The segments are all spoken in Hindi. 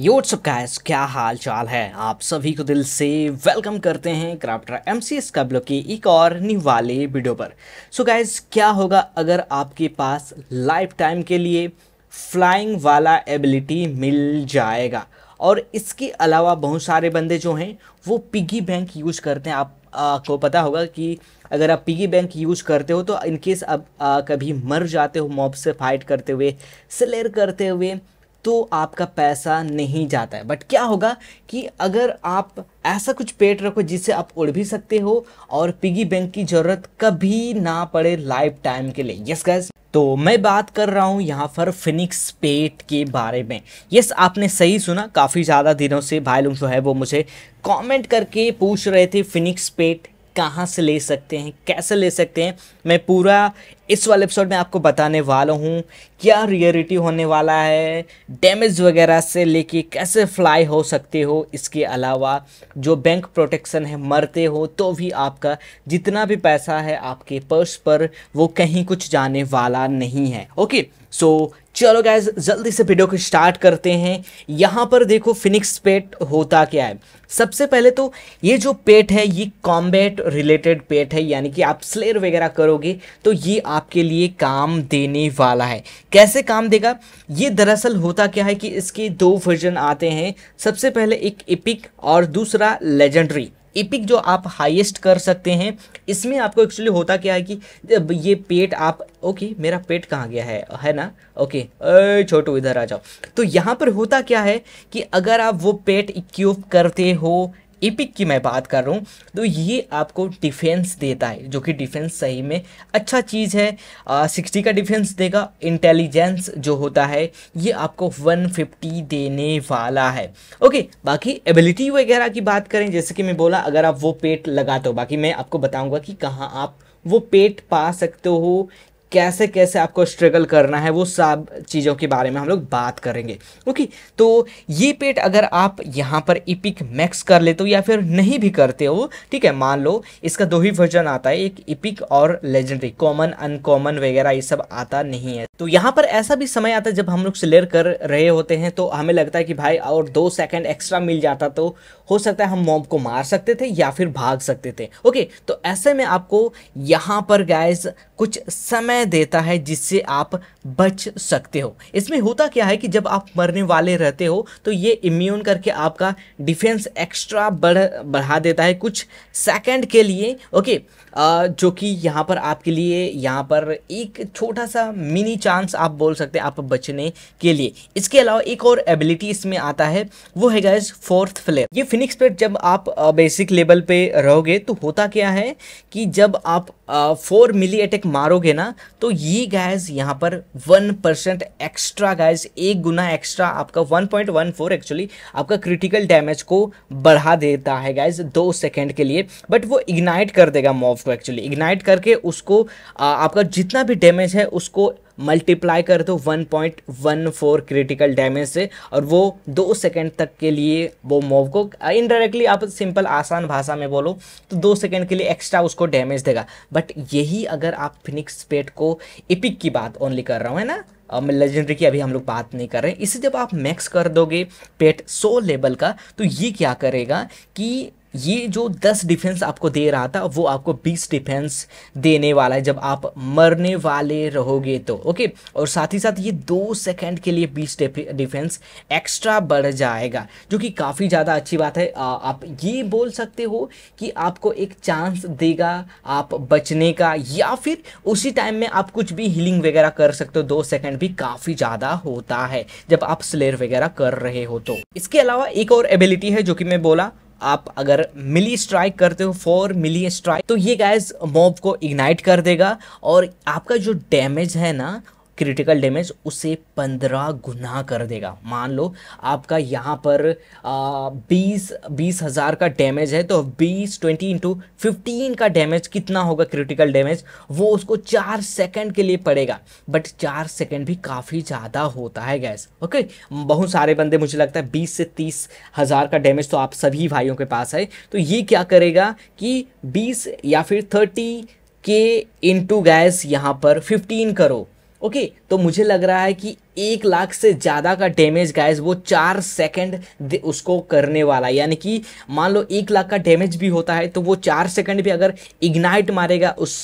योट्सअप गाइस क्या हाल चाल है आप सभी को दिल से वेलकम करते हैं क्राफ्टर एम सी एस कबलों की एक और निवाले वीडियो पर सो so क्या होगा अगर आपके पास लाइफ टाइम के लिए फ्लाइंग वाला एबिलिटी मिल जाएगा और इसके अलावा बहुत सारे बंदे जो हैं वो पिगी बैंक यूज़ करते हैं आप आपको पता होगा कि अगर आप पिगी बैंक यूज़ करते हो तो इनकेस आप आ, कभी मर जाते हो मॉब से फाइट करते हुए स्लेर करते हुए तो आपका पैसा नहीं जाता है बट क्या होगा कि अगर आप ऐसा कुछ पेट रखो जिससे आप उड़ भी सकते हो और पिगी बैंक की ज़रूरत कभी ना पड़े लाइफ टाइम के लिए यस गैस तो मैं बात कर रहा हूँ यहाँ पर फिनिक्स पेट के बारे में यस आपने सही सुना काफ़ी ज़्यादा दिनों से भाई लोग जो है वो मुझे कमेंट करके पूछ रहे थे फिनिक्स पेट कहाँ से ले सकते हैं कैसे ले सकते हैं मैं पूरा इस वाले एपिसोड में आपको बताने वाला हूँ क्या रियरिटी होने वाला है डैमेज वगैरह से लेके कैसे फ्लाई हो सकते हो इसके अलावा जो बैंक प्रोटेक्शन है मरते हो तो भी आपका जितना भी पैसा है आपके पर्स पर वो कहीं कुछ जाने वाला नहीं है ओके सो चलो गैस जल्दी से वीडियो को स्टार्ट करते हैं यहाँ पर देखो फिनिक्स पेट होता क्या है सबसे पहले तो ये जो पेट है ये कॉम्बैट रिलेटेड पेट है यानी कि आप स्लेर वगैरह करोगे तो ये आपके लिए काम देने वाला है कैसे काम देगा ये दरअसल होता क्या है कि इसके दो वर्जन आते हैं सबसे पहले एक इपिक और दूसरा लेजेंडरी इपिक जो आप हाईएस्ट कर सकते हैं इसमें आपको एक्चुअली होता क्या है कि ये पेट आप ओके मेरा पेट कहाँ गया है है ना ओके छोटू इधर आ जाओ तो यहाँ पर होता क्या है कि अगर आप वो पेट इक्व करते हो इपिक की मैं बात कर रहा हूँ तो ये आपको डिफेंस देता है जो कि डिफेंस सही में अच्छा चीज़ है सिक्सटी का डिफेंस देगा इंटेलिजेंस जो होता है ये आपको वन फिफ्टी देने वाला है ओके बाकी एबिलिटी वगैरह की बात करें जैसे कि मैं बोला अगर आप वो पेट लगाते हो बाकी मैं आपको बताऊँगा कि कहाँ आप वो पेट पा सकते हो कैसे कैसे आपको स्ट्रगल करना है वो सब चीज़ों के बारे में हम लोग बात करेंगे ओके तो ये पेट अगर आप यहाँ पर इपिक मैक्स कर लेते हो या फिर नहीं भी करते हो ठीक है मान लो इसका दो ही वर्जन आता है एक इपिक और लेजेंडरी कॉमन अनकॉमन वगैरह ये सब आता नहीं है तो यहाँ पर ऐसा भी समय आता है जब हम लोग सिलेर कर रहे होते हैं तो हमें लगता है कि भाई और दो सेकेंड एक्स्ट्रा मिल जाता तो हो सकता है हम मॉब को मार सकते थे या फिर भाग सकते थे ओके तो ऐसे में आपको यहाँ पर गैस कुछ समय समय देता है जिससे आप बच सकते हो इसमें होता क्या है कि जब आप मरने वाले रहते हो तो ये इम्यून करके आपका डिफेंस एक्स्ट्रा बढ़ बढ़ा देता है कुछ सेकंड के लिए ओके आ, जो कि यहाँ पर आपके लिए यहाँ पर एक छोटा सा मिनी चांस आप बोल सकते हैं आप बचने के लिए इसके अलावा एक और एबिलिटी इसमें आता है वो है गैस फोर्थ फ्लेयर ये फिनिक्स पेट जब आप बेसिक लेवल पे रहोगे तो होता क्या है कि जब आप फोर मिली अटैक मारोगे ना तो ये गैस यहाँ पर वन परसेंट एक्स्ट्रा गैस एक गुना एक्स्ट्रा आपका one point one four actually आपका क्रिटिकल डैमेज को बढ़ा देता है गैस दो सेकेंड के लिए बट वो इग्नाइट कर देगा मॉव को एक्चुअली इग्नाइट करके उसको आ, आपका जितना भी डैमेज है उसको मल्टीप्लाई कर दो 1.14 क्रिटिकल डैमेज से और वो दो सेकेंड तक के लिए वो मोव को इनडायरेक्टली uh, आप सिंपल आसान भाषा में बोलो तो दो सेकेंड के लिए एक्स्ट्रा उसको डैमेज देगा बट यही अगर आप फिनिक्स पेट को इपिक की बात ओनली कर रहा हूँ है ना लेजेंडरी की अभी हम लोग बात नहीं कर रहे हैं इसे जब आप मैक्स कर दोगे पेट सो लेवल का तो ये क्या करेगा कि ये जो 10 डिफेंस आपको दे रहा था वो आपको 20 डिफेंस देने वाला है जब आप मरने वाले रहोगे तो ओके और साथ ही साथ ये दो सेकंड के लिए 20 डिफेंस एक्स्ट्रा बढ़ जाएगा जो कि काफ़ी ज़्यादा अच्छी बात है आ, आप ये बोल सकते हो कि आपको एक चांस देगा आप बचने का या फिर उसी टाइम में आप कुछ भी हीलिंग वगैरह कर सकते हो दो सेकेंड भी काफ़ी ज़्यादा होता है जब आप स्लेयर वगैरह कर रहे हो तो इसके अलावा एक और एबिलिटी है जो कि मैं बोला आप अगर मिली स्ट्राइक करते हो फोर मिली स्ट्राइक तो ये गाइज मॉब को इग्नाइट कर देगा और आपका जो डैमेज है ना क्रिटिकल डैमेज उसे पंद्रह गुना कर देगा मान लो आपका यहाँ पर बीस बीस हज़ार का डैमेज है तो बीस ट्वेंटी इंटू फिफ्टीन का डैमेज कितना होगा क्रिटिकल डैमेज वो उसको चार सेकंड के लिए पड़ेगा बट चार सेकंड भी काफ़ी ज़्यादा होता है गैस ओके बहुत सारे बंदे मुझे लगता है बीस से तीस हज़ार का डैमेज तो आप सभी भाइयों के पास है तो ये क्या करेगा कि बीस या फिर थर्टी के इंटू गैस यहाँ पर फिफ्टीन करो ओके okay, तो मुझे लग रहा है कि एक लाख से ज़्यादा का डैमेज गाइस वो चार सेकंड उसको करने वाला यानी कि मान लो एक लाख का डैमेज भी होता है तो वो चार सेकंड भी अगर इग्नाइट मारेगा उस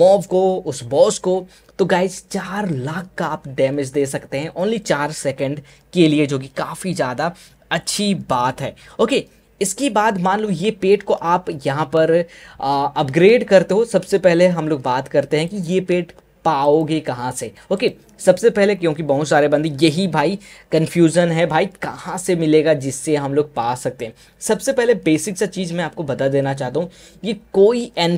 मॉव को उस बॉस को तो गाइस चार लाख का आप डैमेज दे सकते हैं ओनली चार सेकंड के लिए जो कि काफ़ी ज़्यादा अच्छी बात है ओके okay, इसके बाद मान लो ये पेट को आप यहाँ पर अपग्रेड करते हो सबसे पहले हम लोग बात करते हैं कि ये पेट पाओगे कहाँ से ओके सबसे पहले क्योंकि बहुत सारे बंदे यही भाई कन्फ्यूज़न है भाई कहाँ से मिलेगा जिससे हम लोग पा सकते हैं सबसे पहले बेसिक सा चीज़ मैं आपको बता देना चाहता हूँ ये कोई एन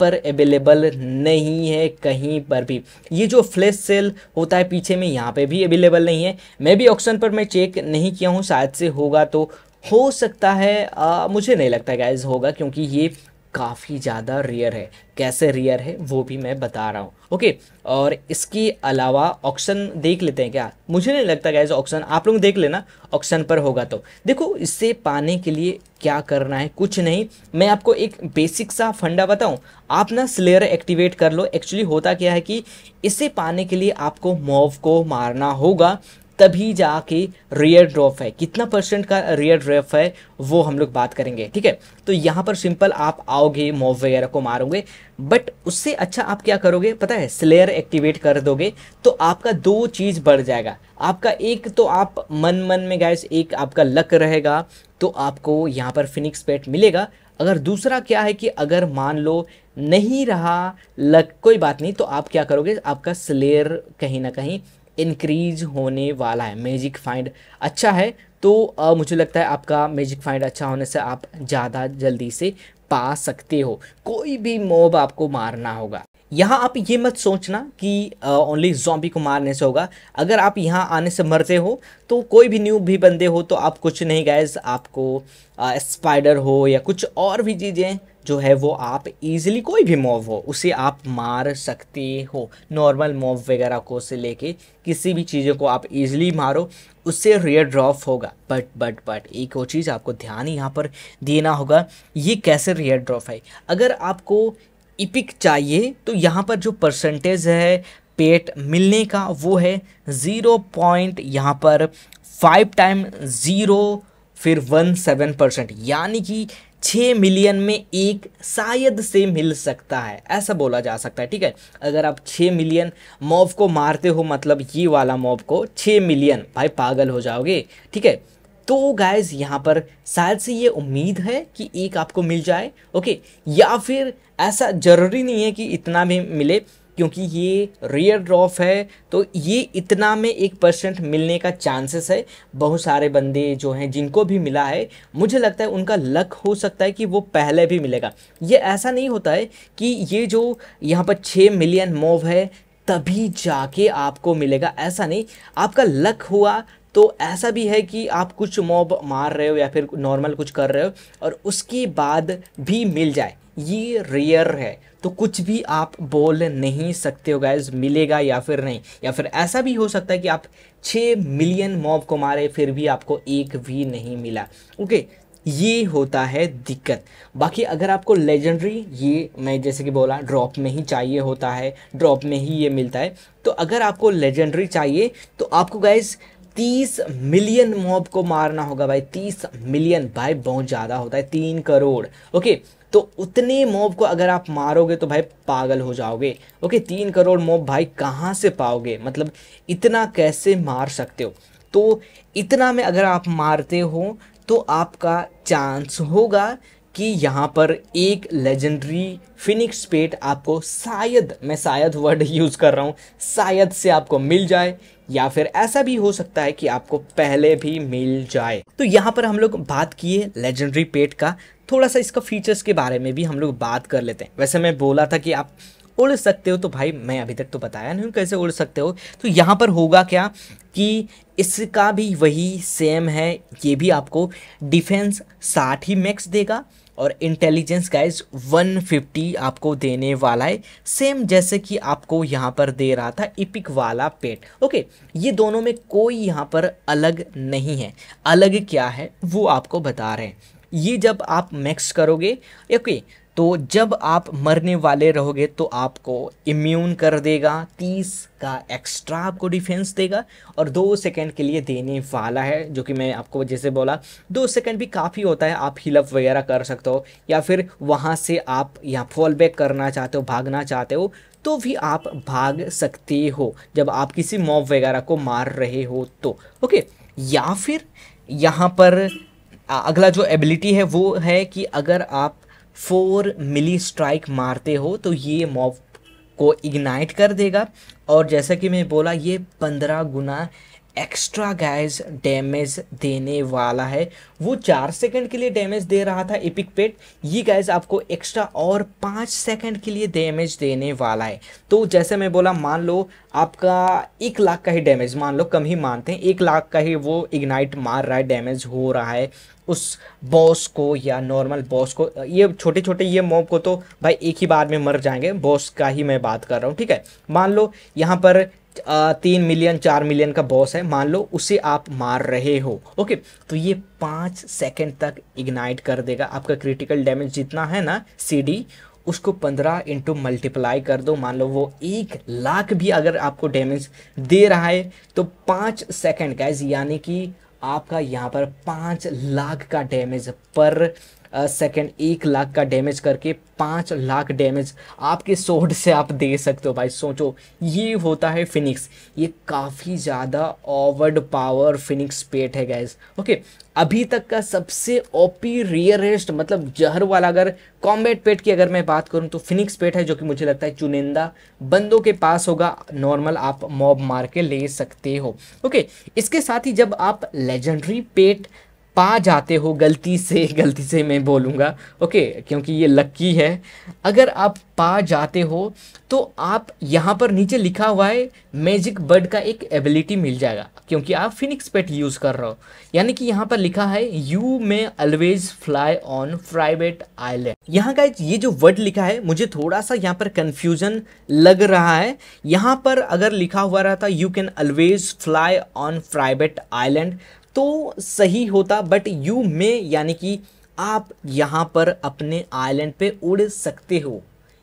पर अवेलेबल नहीं है कहीं पर भी ये जो फ्लैश सेल होता है पीछे में यहाँ पे भी अवेलेबल नहीं है मैं भी ऑप्शन पर मैं चेक नहीं किया हूँ शायद से होगा तो हो सकता है आ, मुझे नहीं लगता गैज होगा क्योंकि ये काफ़ी ज़्यादा रेयर है कैसे रेयर है वो भी मैं बता रहा हूँ ओके और इसके अलावा ऑक्शन देख लेते हैं क्या मुझे नहीं लगता गैस ऑक्शन आप लोग देख लेना ऑक्शन पर होगा तो देखो इससे पाने के लिए क्या करना है कुछ नहीं मैं आपको एक बेसिक सा फंडा बताऊं आप ना स्लेयर एक्टिवेट कर लो एक्चुअली होता क्या है कि इसे पाने के लिए आपको मोव को मारना होगा तभी जाके रियर ड्रॉप है कितना परसेंट का रियर ड्रॉप है वो हम लोग बात करेंगे ठीक है तो यहाँ पर सिंपल आप आओगे मॉव वगैरह को मारोगे बट उससे अच्छा आप क्या करोगे पता है स्लेयर एक्टिवेट कर दोगे तो आपका दो चीज़ बढ़ जाएगा आपका एक तो आप मन मन में गैस एक आपका लक रहेगा तो आपको यहाँ पर फिनिक्स पेट मिलेगा अगर दूसरा क्या है कि अगर मान लो नहीं रहा लक कोई बात नहीं तो आप क्या करोगे आपका स्लेयर कहीं ना कहीं इंक्रीज होने वाला है मैजिक फाइंड अच्छा है तो आ, मुझे लगता है आपका मैजिक फाइंड अच्छा होने से आप ज़्यादा जल्दी से पा सकते हो कोई भी मोब आपको मारना होगा यहाँ आप ये मत सोचना कि ओनली जॉम्बी को मारने से होगा अगर आप यहाँ आने से मरते हो तो कोई भी न्यू भी बंदे हो तो आप कुछ नहीं गए आपको स्पाइडर हो या कुछ और भी चीज़ें जो है वो आप इजीली कोई भी मोव हो उसे आप मार सकते हो नॉर्मल मोव वगैरह को से लेके किसी भी चीज़ों को आप इजीली मारो उससे रेयर ड्रॉप होगा बट बट बट एक और चीज़ आपको ध्यान यहाँ पर देना होगा ये कैसे रेयर ड्रॉप है अगर आपको इपिक चाहिए तो यहाँ पर जो परसेंटेज है पेट मिलने का वो है ज़ीरो पॉइंट यहाँ पर फाइव टाइम ज़ीरो फिर वन सेवन परसेंट यानी कि छः मिलियन में एक शायद से मिल सकता है ऐसा बोला जा सकता है ठीक है अगर आप छः मिलियन मॉब को मारते हो मतलब ये वाला मॉब को छः मिलियन भाई पागल हो जाओगे ठीक है तो गाइज यहाँ पर शायद से ये उम्मीद है कि एक आपको मिल जाए ओके या फिर ऐसा ज़रूरी नहीं है कि इतना भी मिले क्योंकि ये रेयर ड्रॉप है तो ये इतना में एक परसेंट मिलने का चांसेस है बहुत सारे बंदे जो हैं जिनको भी मिला है मुझे लगता है उनका लक हो सकता है कि वो पहले भी मिलेगा ये ऐसा नहीं होता है कि ये जो यहाँ पर छः मिलियन मोव है तभी जाके आपको मिलेगा ऐसा नहीं आपका लक हुआ तो ऐसा भी है कि आप कुछ मॉब मार रहे हो या फिर नॉर्मल कुछ कर रहे हो और उसके बाद भी मिल जाए ये रेयर है तो कुछ भी आप बोल नहीं सकते हो गाइज मिलेगा या फिर नहीं या फिर ऐसा भी हो सकता है कि आप छः मिलियन मॉब को मारे फिर भी आपको एक भी नहीं मिला ओके ये होता है दिक्कत बाकी अगर आपको लेजेंडरी ये मैं जैसे कि बोला ड्रॉप में ही चाहिए होता है ड्रॉप में ही ये मिलता है तो अगर आपको लेजेंडरी चाहिए तो आपको गाइज तीस मिलियन मॉब को मारना होगा भाई तीस मिलियन भाई बहुत ज़्यादा होता है तीन करोड़ ओके तो उतने मोब को अगर आप मारोगे तो भाई पागल हो जाओगे ओके तीन करोड़ मोब भाई कहाँ से पाओगे मतलब इतना कैसे मार सकते हो तो इतना में अगर आप मारते हो तो आपका चांस होगा कि यहाँ पर एक लेजेंडरी फिनिक्स पेट आपको शायद मैं शायद वर्ड यूज़ कर रहा हूँ शायद से आपको मिल जाए या फिर ऐसा भी हो सकता है कि आपको पहले भी मिल जाए तो यहाँ पर हम लोग बात किए लेजेंडरी पेट का थोड़ा सा इसका फीचर्स के बारे में भी हम लोग बात कर लेते हैं वैसे मैं बोला था कि आप उड़ सकते हो तो भाई मैं अभी तक तो बताया नहीं कैसे उड़ सकते हो तो यहाँ पर होगा क्या कि इसका भी वही सेम है ये भी आपको डिफेंस साठ ही मैक्स देगा और इंटेलिजेंस गाइज 150 आपको देने वाला है सेम जैसे कि आपको यहाँ पर दे रहा था इपिक वाला पेट ओके ये दोनों में कोई यहाँ पर अलग नहीं है अलग क्या है वो आपको बता रहे हैं ये जब आप मैक्स करोगे ओके तो जब आप मरने वाले रहोगे तो आपको इम्यून कर देगा तीस का एक्स्ट्रा आपको डिफेंस देगा और दो सेकंड के लिए देने वाला है जो कि मैं आपको जैसे बोला दो सेकंड भी काफ़ी होता है आप हिलअप वगैरह कर सकते हो या फिर वहाँ से आप यहाँ फॉल बैक करना चाहते हो भागना चाहते हो तो भी आप भाग सकते हो जब आप किसी मॉब वगैरह को मार रहे हो तो ओके या फिर यहाँ पर अगला जो एबिलिटी है वो है कि अगर आप फोर मिली स्ट्राइक मारते हो तो ये मॉब को इग्नाइट कर देगा और जैसा कि मैं बोला ये पंद्रह गुना एक्स्ट्रा गैस डैमेज देने वाला है वो चार सेकंड के लिए डैमेज दे रहा था एपिक पेट ये गैस आपको एक्स्ट्रा और पाँच सेकंड के लिए डैमेज देने वाला है तो जैसे मैं बोला मान लो आपका एक लाख का ही डैमेज मान लो कम ही मानते हैं एक लाख का ही वो इग्नाइट मार रहा है डैमेज हो रहा है उस बॉस को या नॉर्मल बॉस को ये छोटे छोटे ये मॉब को तो भाई एक ही बार में मर जाएंगे बॉस का ही मैं बात कर रहा हूँ ठीक है मान लो यहाँ पर तीन मिलियन चार मिलियन का बॉस है मान लो उसे आप मार रहे हो ओके तो ये पाँच सेकेंड तक इग्नाइट कर देगा आपका क्रिटिकल डैमेज जितना है ना सी उसको पंद्रह इंटू मल्टीप्लाई कर दो मान लो वो एक लाख भी अगर आपको डैमेज दे रहा है तो पाँच सेकेंड का यानी कि आपका यहाँ पर पाँच लाख का डैमेज पर सेकेंड एक लाख का डैमेज करके पाँच लाख डैमेज आपके सोड से आप दे सकते हो भाई सोचो ये होता है फिनिक्स ये काफ़ी ज़्यादा ओवर्ड पावर फिनिक्स पेट है गैस ओके अभी तक का सबसे ओपी रियरेस्ट मतलब जहर वाला अगर कॉम्बैट पेट की अगर मैं बात करूं तो फिनिक्स पेट है जो कि मुझे लगता है चुनिंदा बंदों के पास होगा नॉर्मल आप मॉब मार के ले सकते हो ओके इसके साथ ही जब आप लेजेंडरी पेट पा जाते हो गलती से गलती से मैं बोलूँगा ओके क्योंकि ये लक्की है अगर आप पा जाते हो तो आप यहाँ पर नीचे लिखा हुआ है मैजिक बर्ड का एक एबिलिटी मिल जाएगा क्योंकि आप फिनिक्स पेट यूज़ कर रहे हो यानी कि यहाँ पर लिखा है you may always fly on private island यहाँ का ये जो वर्ड लिखा है मुझे थोड़ा सा यहाँ पर कन्फ्यूजन लग रहा है यहाँ पर अगर लिखा हुआ रहता you can always fly on private island तो सही होता बट यू मे यानी कि आप यहाँ पर अपने आइलैंड पे उड़ सकते हो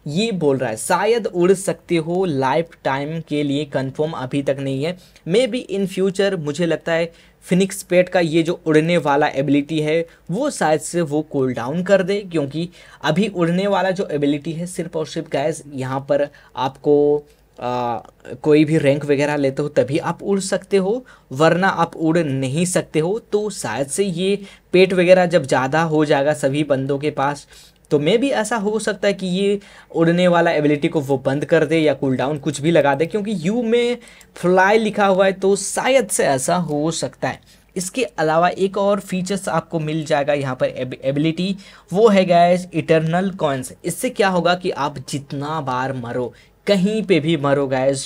ये बोल रहा है शायद उड़ सकते हो लाइफ टाइम के लिए कंफर्म अभी तक नहीं है मे बी इन फ्यूचर मुझे लगता है फिनिक्स पेट का ये जो उड़ने वाला एबिलिटी है वो शायद से वो कूल डाउन कर दे क्योंकि अभी उड़ने वाला जो एबिलिटी है सिर्फ और सिर्फ गैस यहाँ पर आपको आ, कोई भी रैंक वगैरह लेते हो तभी आप उड़ सकते हो वरना आप उड़ नहीं सकते हो तो शायद से ये पेट वगैरह जब ज़्यादा हो जाएगा सभी बंदों के पास तो मे भी ऐसा हो सकता है कि ये उड़ने वाला एबिलिटी को वो बंद कर दे या कूल डाउन कुछ भी लगा दे क्योंकि यू में फ्लाई लिखा हुआ है तो शायद से ऐसा हो सकता है इसके अलावा एक और फीचर्स आपको मिल जाएगा यहाँ पर एबिलिटी वो है गैस इटरनल कॉइन्स इससे क्या होगा कि आप जितना बार मरो कहीं पे भी मरो गैज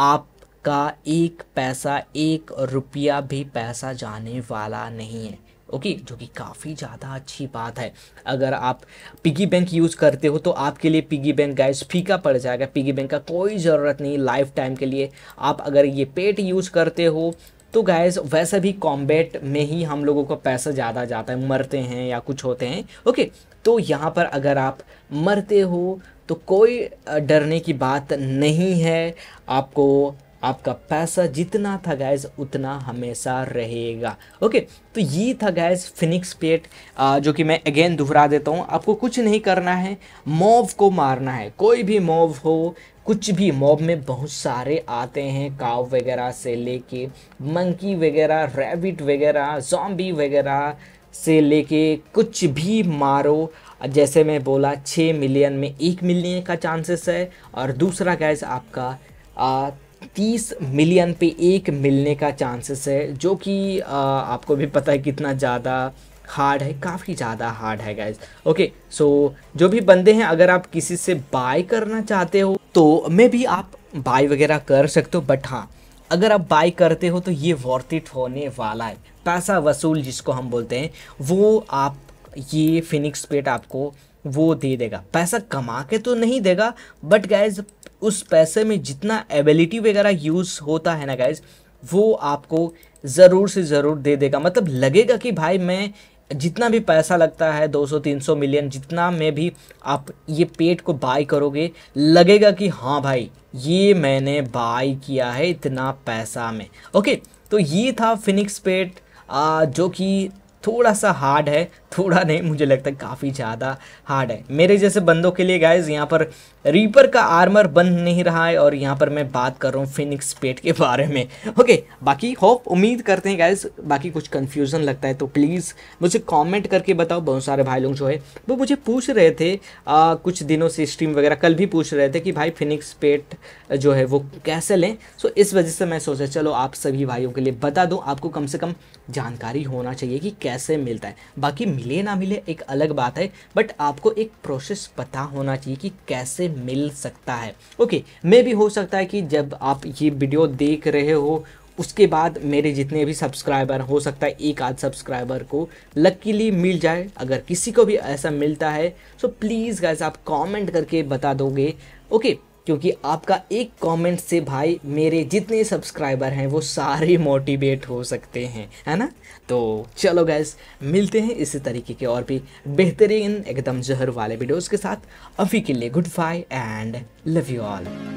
आपका एक पैसा एक रुपया भी पैसा जाने वाला नहीं है ओके okay, जो कि काफ़ी ज़्यादा अच्छी बात है अगर आप पिगी बैंक यूज़ करते हो तो आपके लिए पिगी बैंक गैस फीका पड़ जाएगा पिगी बैंक का कोई ज़रूरत नहीं लाइफ टाइम के लिए आप अगर ये पेट यूज़ करते हो तो गैस वैसे भी कॉम्बैट में ही हम लोगों का पैसा ज़्यादा जाता है मरते हैं या कुछ होते हैं ओके okay, तो यहाँ पर अगर आप मरते हो तो कोई डरने की बात नहीं है आपको आपका पैसा जितना था गैस उतना हमेशा रहेगा ओके तो ये था गैस फिनिक्स पेट जो कि मैं अगेन दोहरा देता हूँ आपको कुछ नहीं करना है मोव को मारना है कोई भी मोव हो कुछ भी मॉब में बहुत सारे आते हैं काव वगैरह से लेके मंकी वगैरह रैबिट वगैरह जॉम्बी वगैरह से लेके कुछ भी मारो जैसे मैं बोला छः मिलियन में एक मिलने का चांसेस है और दूसरा गैस आपका आ, तीस मिलियन पे एक मिलने का चांसेस है जो कि आपको भी पता है कितना ज़्यादा हार्ड है काफ़ी ज़्यादा हार्ड है गैस ओके सो जो भी बंदे हैं अगर आप किसी से बाय करना चाहते हो तो मे भी आप बाय वगैरह कर सकते हो बट हाँ अगर आप बाय करते हो तो ये वर्थ इट होने वाला है पैसा वसूल जिसको हम बोलते हैं वो आप ये फिनिक्स पेट आपको वो दे देगा पैसा कमा के तो नहीं देगा बट गैज उस पैसे में जितना एबिलिटी वगैरह यूज़ होता है ना गैज वो आपको ज़रूर से ज़रूर दे देगा मतलब लगेगा कि भाई मैं जितना भी पैसा लगता है 200-300 मिलियन जितना में भी आप ये पेट को बाय करोगे लगेगा कि हाँ भाई ये मैंने बाय किया है इतना पैसा में ओके तो ये था फिनिक्स पेट जो कि थोड़ा सा हार्ड है थोड़ा नहीं मुझे लगता है काफ़ी ज़्यादा हार्ड है मेरे जैसे बंदों के लिए गाइज यहाँ पर रीपर का आर्मर बन नहीं रहा है और यहाँ पर मैं बात कर रहा हूँ फिनिक्स पेट के बारे में ओके बाकी होप उम्मीद करते हैं गाइज बाकी कुछ कन्फ्यूज़न लगता है तो प्लीज़ मुझे कॉमेंट करके बताओ बहुत सारे भाई लोग जो है वो मुझे पूछ रहे थे आ, कुछ दिनों से स्ट्रीम वगैरह कल भी पूछ रहे थे कि भाई फिनिक्स पेट जो है वो कैसे लें सो इस वजह से मैं सोचा चलो आप सभी भाइयों के लिए बता दूँ आपको कम से कम जानकारी होना चाहिए कि कैसे मिलता है बाकी मिले ना मिले एक अलग बात है बट आपको एक प्रोसेस पता होना चाहिए कि कैसे मिल सकता है ओके मे भी हो सकता है कि जब आप ये वीडियो देख रहे हो उसके बाद मेरे जितने भी सब्सक्राइबर हो सकता है एक आध सब्सक्राइबर को लकीली मिल जाए अगर किसी को भी ऐसा मिलता है सो प्लीज़ गैस आप कमेंट करके बता दोगे ओके क्योंकि आपका एक कमेंट से भाई मेरे जितने सब्सक्राइबर हैं वो सारे मोटिवेट हो सकते हैं है ना तो चलो गैस मिलते हैं इसी तरीके के और भी बेहतरीन एकदम जहर वाले वीडियोज़ के साथ अभी के लिए good bye and love you all